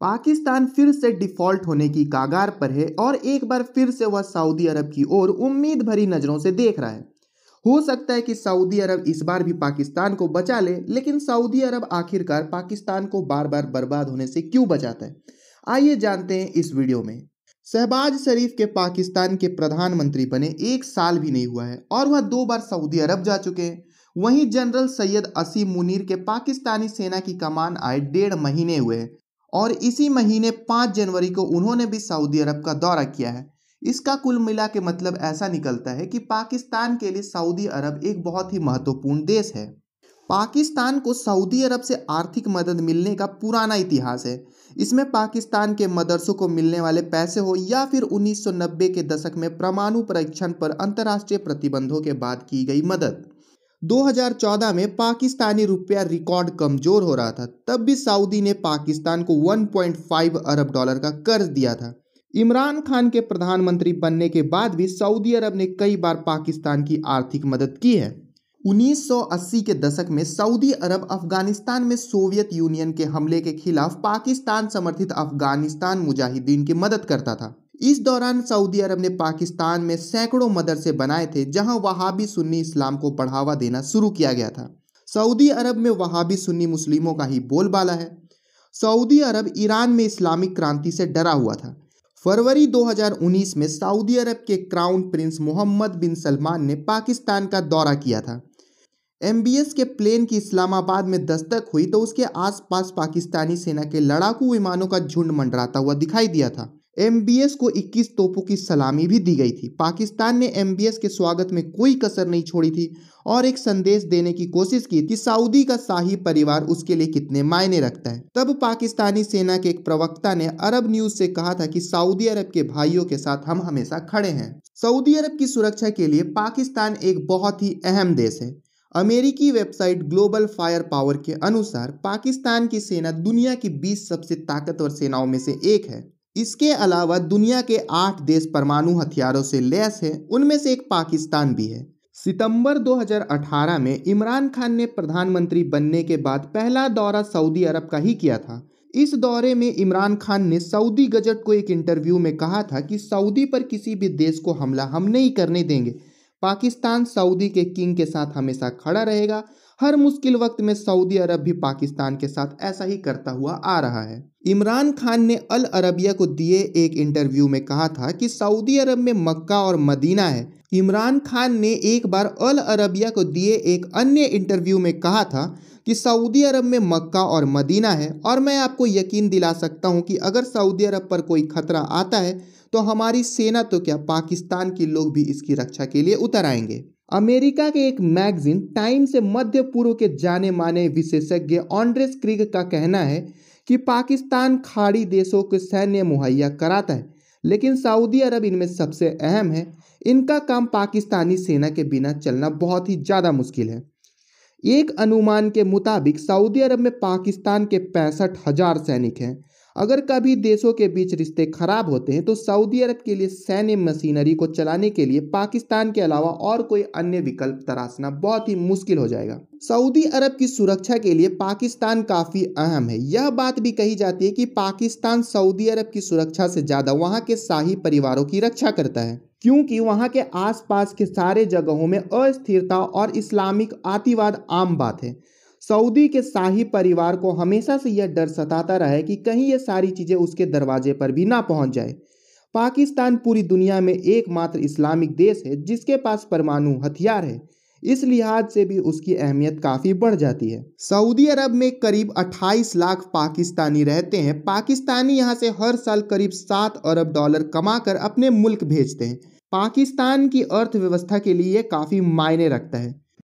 पाकिस्तान फिर से डिफॉल्ट होने की कागार पर है और एक बार फिर से वह सऊदी अरब की ओर उम्मीद भरी नज़रों से देख रहा है हो सकता है कि सऊदी अरब इस बार भी पाकिस्तान को बचा ले, लेकिन सऊदी अरब आखिरकार पाकिस्तान को बार बार बर्बाद होने से क्यों बचाता है आइए जानते हैं इस वीडियो में शहबाज शरीफ के पाकिस्तान के प्रधानमंत्री बने एक साल भी नहीं हुआ है और वह दो बार सऊदी अरब जा चुके हैं वहीं जनरल सैयद असीम मुनीर के पाकिस्तानी सेना की कमान आए डेढ़ महीने हुए हैं और इसी महीने पाँच जनवरी को उन्होंने भी सऊदी अरब का दौरा किया है इसका कुल मिला के मतलब ऐसा निकलता है कि पाकिस्तान के लिए सऊदी अरब एक बहुत ही महत्वपूर्ण देश है पाकिस्तान को सऊदी अरब से आर्थिक मदद मिलने का पुराना इतिहास है इसमें पाकिस्तान के मदरसों को मिलने वाले पैसे हो या फिर 1990 के दशक में परमाणु परीक्षण पर अंतर्राष्ट्रीय प्रतिबंधों के बाद की गई मदद 2014 में पाकिस्तानी रुपया रिकॉर्ड कमजोर हो रहा था तब भी सऊदी ने पाकिस्तान को 1.5 अरब डॉलर का कर्ज दिया था इमरान खान के प्रधानमंत्री बनने के बाद भी सऊदी अरब ने कई बार पाकिस्तान की आर्थिक मदद की है 1980 के दशक में सऊदी अरब अफगानिस्तान में सोवियत यूनियन के हमले के खिलाफ पाकिस्तान समर्थित अफगानिस्तान मुजाहिदीन की मदद करता था इस दौरान सऊदी अरब ने पाकिस्तान में सैकड़ों मदरसे बनाए थे जहां वहाबी सुन्नी इस्लाम को बढ़ावा देना शुरू किया गया था सऊदी अरब में वहाबी सुन्नी मुस्लिमों का ही बोलबाला है सऊदी अरब ईरान में इस्लामिक क्रांति से डरा हुआ था फरवरी 2019 में सऊदी अरब के crown prince Mohammed bin Salman ने पाकिस्तान का दौरा किया था एम के प्लेन की इस्लामाबाद में दस्तक हुई तो उसके आसपास पाकिस्तानी सेना के लड़ाकू विमानों का झुंड मंडराता हुआ दिखाई दिया था एम को 21 तोपों की सलामी भी दी गई थी पाकिस्तान ने एम के स्वागत में कोई कसर नहीं छोड़ी थी और एक संदेश देने की कोशिश की कि सऊदी का शाही परिवार उसके लिए कितने मायने रखता है तब पाकिस्तानी सेना के एक प्रवक्ता ने अरब न्यूज से कहा था कि सऊदी अरब के भाइयों के साथ हम हमेशा खड़े हैं सऊदी अरब की सुरक्षा के लिए पाकिस्तान एक बहुत ही अहम देश है अमेरिकी वेबसाइट ग्लोबल फायर पावर के अनुसार पाकिस्तान की सेना दुनिया की 20 सबसे ताकतवर सेनाओं में से एक है इसके अलावा दुनिया के आठ देश परमाणु हथियारों से लैस हैं उनमें से एक पाकिस्तान भी है सितंबर 2018 में इमरान खान ने प्रधानमंत्री बनने के बाद पहला दौरा सऊदी अरब का ही किया था इस दौरे में इमरान खान ने सऊदी गजट को एक इंटरव्यू में कहा था कि सऊदी पर किसी भी देश को हमला हम नहीं करने देंगे पाकिस्तान सऊदी के किंग के साथ हमेशा खड़ा रहेगा हर मुश्किल वक्त में सऊदी अरब भी पाकिस्तान के साथ ऐसा ही करता हुआ आ रहा है इमरान खान ने अल अरबिया को दिए एक इंटरव्यू में कहा था कि सऊदी अरब में मक्का और मदीना है इमरान खान ने एक बार अल अरबिया को दिए एक अन्य इंटरव्यू में कहा था कि सऊदी अरब में मक्का और मदीना है और मैं आपको यकीन दिला सकता हूं कि अगर सऊदी अरब पर कोई खतरा आता है तो हमारी सेना तो क्या पाकिस्तान के लोग भी इसकी रक्षा के लिए उतर आएंगे अमेरिका के एक मैगजीन टाइम से मध्य पूर्व के जाने माने विशेषज्ञ ऑन्ड्रेस क्रिग का कहना है कि पाकिस्तान खाड़ी देशों को सैन्य मुहैया कराता है लेकिन सऊदी अरब इनमें सबसे अहम है इनका काम पाकिस्तानी सेना के बिना चलना बहुत ही ज़्यादा मुश्किल है एक अनुमान के मुताबिक सऊदी अरब में पाकिस्तान के पैंसठ हजार सैनिक हैं अगर कभी देशों के बीच रिश्ते खराब होते हैं तो सऊदी अरब के लिए सैन्य मशीनरी को चलाने के लिए पाकिस्तान के अलावा और कोई अन्य विकल्प तराशना बहुत ही मुश्किल हो जाएगा सऊदी अरब की सुरक्षा के लिए पाकिस्तान काफ़ी अहम है यह बात भी कही जाती है कि पाकिस्तान सऊदी अरब की सुरक्षा से ज़्यादा वहाँ के शाही परिवारों की रक्षा करता है क्योंकि वहाँ के आसपास के सारे जगहों में अस्थिरता और इस्लामिक आतिवाद आम बात है सऊदी के शाही परिवार को हमेशा से यह डर सताता रहा है कि कहीं ये सारी चीज़ें उसके दरवाजे पर भी ना पहुंच जाए पाकिस्तान पूरी दुनिया में एकमात्र इस्लामिक देश है जिसके पास परमाणु हथियार है इस लिहाज से भी उसकी अहमियत काफ़ी बढ़ जाती है सऊदी अरब में करीब 28 लाख पाकिस्तानी रहते हैं पाकिस्तानी यहाँ से हर साल करीब सात अरब डॉलर कमाकर अपने मुल्क भेजते हैं पाकिस्तान की अर्थव्यवस्था के लिए काफ़ी मायने रखता है